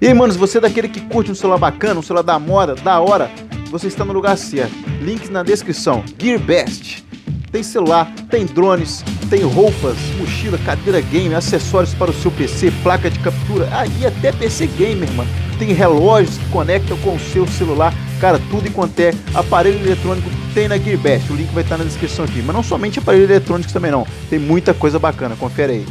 E aí, manos, você é daquele que curte um celular bacana, um celular da moda, da hora, você está no lugar certo. Links na descrição. Gear Best. Tem celular, tem drones, tem roupas, mochila, cadeira game, acessórios para o seu PC, placa de captura, ah, até PC gamer, mano. Tem relógios que conectam com o seu celular, cara, tudo enquanto é aparelho eletrônico tem na Gearbest. O link vai estar na descrição aqui. Mas não somente aparelho eletrônico também não, tem muita coisa bacana, confere aí.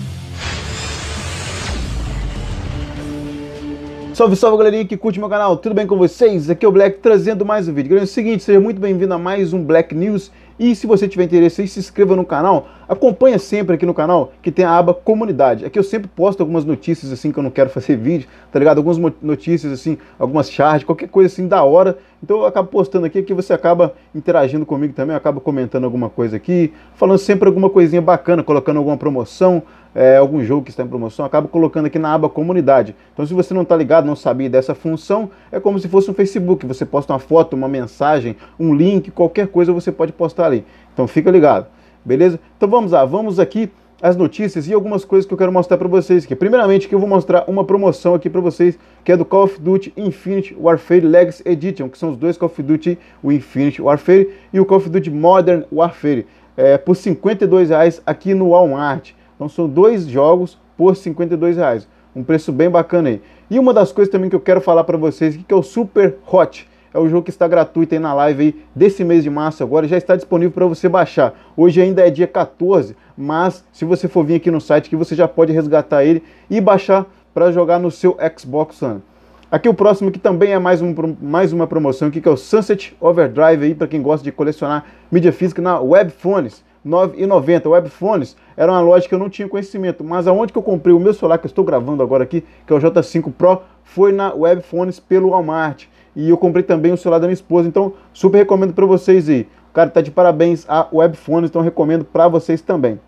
Salve, salve galerinha que curte meu canal, tudo bem com vocês? Aqui é o Black trazendo mais um vídeo. Galera, é o seguinte, seja muito bem-vindo a mais um Black News. E se você tiver interesse, se inscreva no canal, acompanha sempre aqui no canal que tem a aba comunidade. Aqui eu sempre posto algumas notícias assim que eu não quero fazer vídeo, tá ligado? Algumas notícias assim, algumas charges, qualquer coisa assim da hora. Então eu acabo postando aqui que você acaba interagindo comigo também, acaba comentando alguma coisa aqui, falando sempre alguma coisinha bacana, colocando alguma promoção, é, algum jogo que está em promoção, acaba colocando aqui na aba comunidade. Então, se você não está ligado, não sabia dessa função, é como se fosse um Facebook. Você posta uma foto, uma mensagem, um link, qualquer coisa você pode postar ali. Então, fica ligado, beleza? Então, vamos lá, vamos aqui as notícias e algumas coisas que eu quero mostrar para vocês que Primeiramente, que eu vou mostrar uma promoção aqui para vocês, que é do Call of Duty Infinite Warfare Legacy Edition, que são os dois Call of Duty, o Infinite Warfare e o Call of Duty Modern Warfare, é, por R$ 52 aqui no Walmart. Então são dois jogos por 52 reais. Um preço bem bacana aí. E uma das coisas também que eu quero falar para vocês, que é o Super Hot. É o jogo que está gratuito aí na live aí desse mês de março agora, já está disponível para você baixar. Hoje ainda é dia 14, mas se você for vir aqui no site que você já pode resgatar ele e baixar para jogar no seu Xbox One. Aqui o próximo que também é mais, um, mais uma promoção aqui, que é o Sunset Overdrive aí para quem gosta de colecionar mídia física na Webfones. 9,90. Webfones era uma loja que eu não tinha conhecimento, mas aonde que eu comprei o meu celular que eu estou gravando agora aqui, que é o J5 Pro, foi na Webfones pelo Walmart. E eu comprei também o celular da minha esposa, então super recomendo para vocês aí. Cara, tá de parabéns a Webfones, então recomendo para vocês também.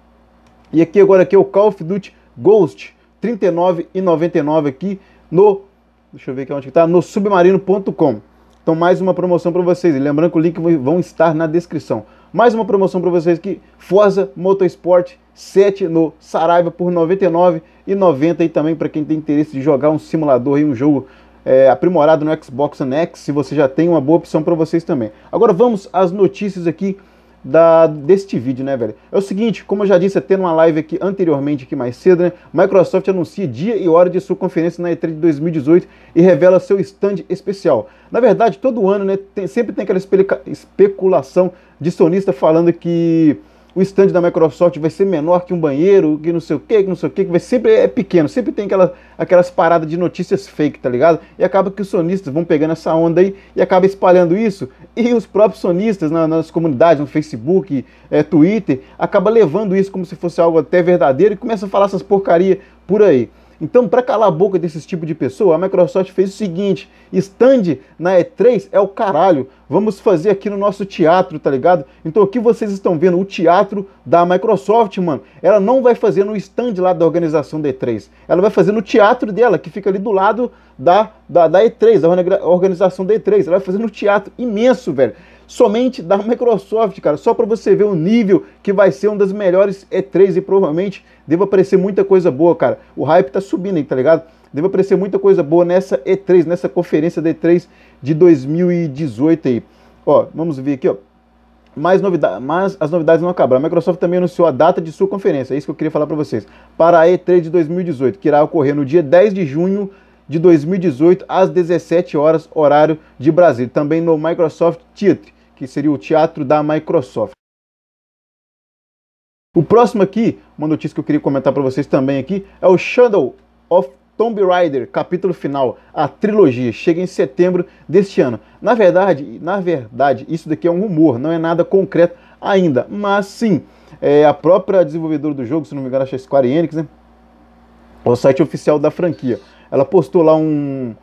E aqui agora aqui é o Call of Duty Ghost, R$ 39,99 aqui no Deixa eu ver aqui onde que tá, no submarino.com. Então, mais uma promoção para vocês. lembrando que o link vão estar na descrição. Mais uma promoção para vocês que Forza Motorsport 7 no Saraiva por R$ 99,90 e também para quem tem interesse de jogar um simulador e um jogo é, aprimorado no Xbox One X, se você já tem uma boa opção para vocês também. Agora vamos às notícias aqui da, deste vídeo, né, velho? É o seguinte, como eu já disse até numa live aqui anteriormente, aqui mais cedo, né? Microsoft anuncia dia e hora de sua conferência na E3 de 2018 e revela seu stand especial. Na verdade, todo ano, né, tem, sempre tem aquela especulação de sonista falando que o stand da Microsoft vai ser menor que um banheiro, que não sei o que, que não sei o que, que vai sempre é pequeno, sempre tem aquela, aquelas paradas de notícias fake, tá ligado? E acaba que os sonistas vão pegando essa onda aí e acaba espalhando isso, e os próprios sonistas na, nas comunidades, no Facebook, é, Twitter, acaba levando isso como se fosse algo até verdadeiro e começa a falar essas porcaria por aí. Então, para calar a boca desses tipos de pessoa, a Microsoft fez o seguinte: stand na E3 é o caralho. Vamos fazer aqui no nosso teatro, tá ligado? Então, aqui vocês estão vendo o teatro da Microsoft, mano. Ela não vai fazer no stand lá da organização da E3. Ela vai fazer no teatro dela, que fica ali do lado da, da, da E3, da organização da E3. Ela vai fazer no teatro imenso, velho somente da Microsoft, cara, só para você ver o nível que vai ser um das melhores E3 e provavelmente deva aparecer muita coisa boa, cara. O hype tá subindo aí, tá ligado? Deve aparecer muita coisa boa nessa E3, nessa conferência da E3 de 2018 aí. Ó, vamos ver aqui, ó. Mais novidade, mas as novidades não acabaram. A Microsoft também anunciou a data de sua conferência, é isso que eu queria falar para vocês. Para a E3 de 2018, que irá ocorrer no dia 10 de junho de 2018 às 17 horas horário de Brasil, também no Microsoft Theatre que seria o teatro da Microsoft. O próximo aqui, uma notícia que eu queria comentar para vocês também aqui, é o Shadow of Tomb Raider, capítulo final, a trilogia, chega em setembro deste ano. Na verdade, na verdade, isso daqui é um rumor, não é nada concreto ainda, mas sim, é, a própria desenvolvedora do jogo, se não me engano, a Square Enix, né? É o site oficial da franquia. Ela postou lá um,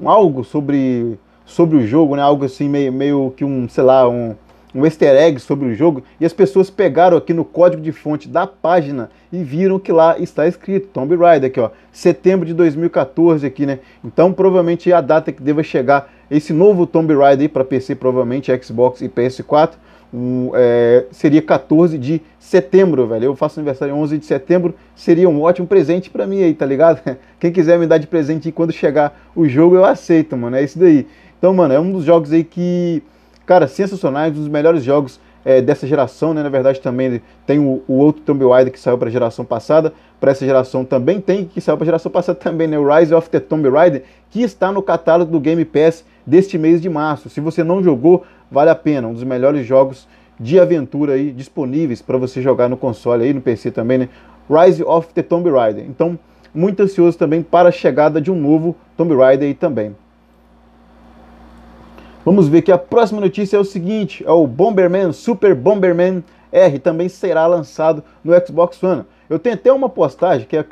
um algo sobre sobre o jogo, né? Algo assim meio, meio que um, sei lá, um, um easter egg sobre o jogo. E as pessoas pegaram aqui no código de fonte da página e viram que lá está escrito Tomb Raider aqui, ó. Setembro de 2014 aqui, né? Então provavelmente é a data que deva chegar esse novo Tomb Raider para PC, provavelmente Xbox e PS4. Um, é, seria 14 de setembro, velho. Eu faço aniversário 11 de setembro, seria um ótimo presente para mim aí, tá ligado? Quem quiser me dar de presente quando chegar o jogo, eu aceito, mano. É isso daí. Então, mano, é um dos jogos aí que, cara, sensacionais, um dos melhores jogos é, dessa geração, né? Na verdade, também tem o, o outro Tomb Raider que saiu para a geração passada, para essa geração também tem, que saiu para a geração passada também, né? O Rise of the Tomb Raider, que está no catálogo do Game Pass deste mês de março. Se você não jogou, vale a pena, um dos melhores jogos de aventura aí disponíveis para você jogar no console aí, no PC também, né? Rise of the Tomb Raider. Então, muito ansioso também para a chegada de um novo Tomb Raider aí também. Vamos ver que a próxima notícia é o seguinte: é o Bomberman, Super Bomberman R, também será lançado no Xbox One. Eu tenho até uma postagem que, é,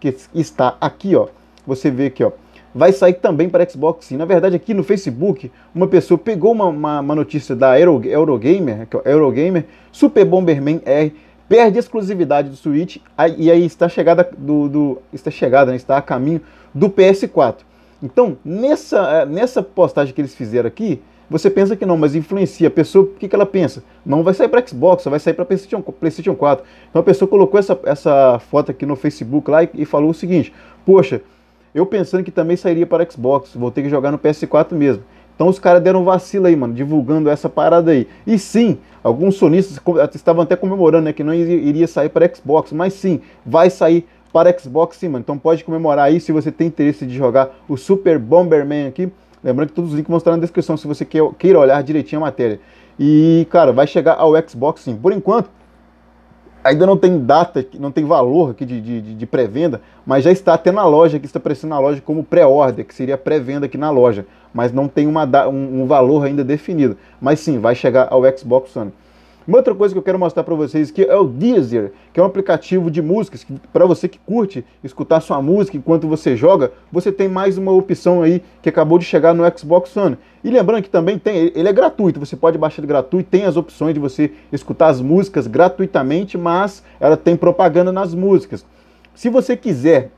que está aqui, ó. Você vê aqui, ó. Vai sair também para Xbox. Sim. Na verdade, aqui no Facebook, uma pessoa pegou uma, uma, uma notícia da Euro, Eurogamer, aqui, ó, é Eurogamer, Super Bomberman R perde exclusividade do Switch e aí está chegada do, do está chegada, né, está a caminho do PS4. Então, nessa, é, nessa postagem que eles fizeram aqui, você pensa que não, mas influencia. A pessoa, o que, que ela pensa? Não vai sair para Xbox, vai sair para PlayStation, PlayStation 4. Então a pessoa colocou essa, essa foto aqui no Facebook lá e, e falou o seguinte: Poxa, eu pensando que também sairia para Xbox, vou ter que jogar no PS4 mesmo. Então os caras deram vacila vacilo aí, mano, divulgando essa parada aí. E sim, alguns sonistas estavam até comemorando né, que não iria sair para Xbox, mas sim, vai sair para Xbox, sim, mano. Então pode comemorar aí se você tem interesse de jogar o Super Bomberman aqui. Lembrando que todos os links vão estar na descrição se você queira olhar direitinho a matéria. E, cara, vai chegar ao Xbox sim. Por enquanto, ainda não tem data, não tem valor aqui de, de, de pré-venda, mas já está até na loja, que está aparecendo na loja como pré-order, que seria pré-venda aqui na loja. Mas não tem uma, um, um valor ainda definido. Mas sim, vai chegar ao Xbox mano. Uma outra coisa que eu quero mostrar para vocês que é o Deezer, que é um aplicativo de músicas para você que curte escutar sua música enquanto você joga, você tem mais uma opção aí que acabou de chegar no Xbox One. E lembrando que também tem, ele é gratuito, você pode baixar ele gratuito, tem as opções de você escutar as músicas gratuitamente, mas ela tem propaganda nas músicas. Se você quiser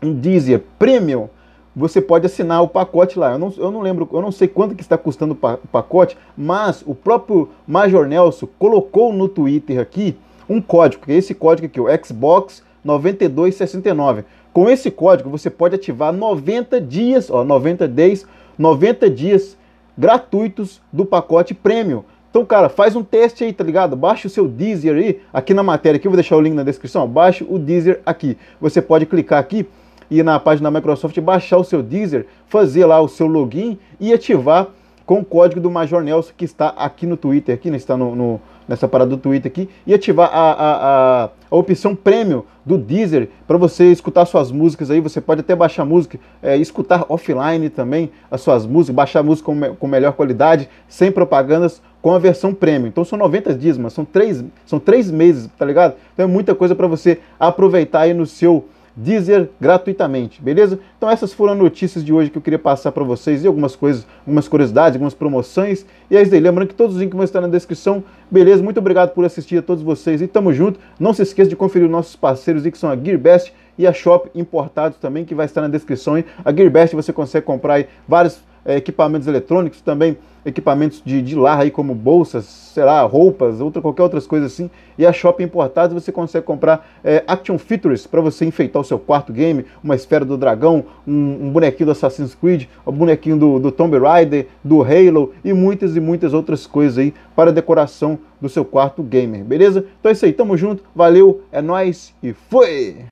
um Deezer Premium, você pode assinar o pacote lá. Eu não, eu não lembro, eu não sei quanto que está custando o pacote, mas o próprio Major Nelson colocou no Twitter aqui um código, que é esse código aqui, o Xbox 9269. Com esse código você pode ativar 90 dias, ó, 90 days, 90 dias gratuitos do pacote premium. Então, cara, faz um teste aí, tá ligado? Baixa o seu Deezer aí, aqui na matéria, aqui eu vou deixar o link na descrição, baixa o Deezer aqui. Você pode clicar aqui ir na página da Microsoft, baixar o seu Deezer, fazer lá o seu login e ativar com o código do Major Nelson que está aqui no Twitter, aqui né, está no, no nessa parada do Twitter aqui, e ativar a, a, a, a opção prêmio do Deezer para você escutar suas músicas aí. Você pode até baixar música, é, escutar offline também as suas músicas, baixar música com, com melhor qualidade, sem propagandas, com a versão prêmio. Então são 90 dias, mas são três, são três meses, tá ligado? Então é muita coisa para você aproveitar aí no seu Deezer gratuitamente, beleza? Então essas foram as notícias de hoje que eu queria passar para vocês e algumas coisas, algumas curiosidades, algumas promoções. E é isso aí, lembrando que todos os links vão estar na descrição, beleza? Muito obrigado por assistir a todos vocês e tamo junto. Não se esqueça de conferir os nossos parceiros que são a GearBest e a Shop Importados também, que vai estar na descrição. A GearBest você consegue comprar vários é, equipamentos eletrônicos, também equipamentos de, de lar, aí, como bolsas, sei lá, roupas, outra, qualquer outras coisas assim. E a Shopping Importados você consegue comprar é, Action Features para você enfeitar o seu quarto game, uma esfera do dragão, um, um bonequinho do Assassin's Creed, um bonequinho do, do Tomb Raider, do Halo e muitas e muitas outras coisas aí para decoração do seu quarto gamer, beleza? Então é isso aí, tamo junto, valeu, é nóis e fui!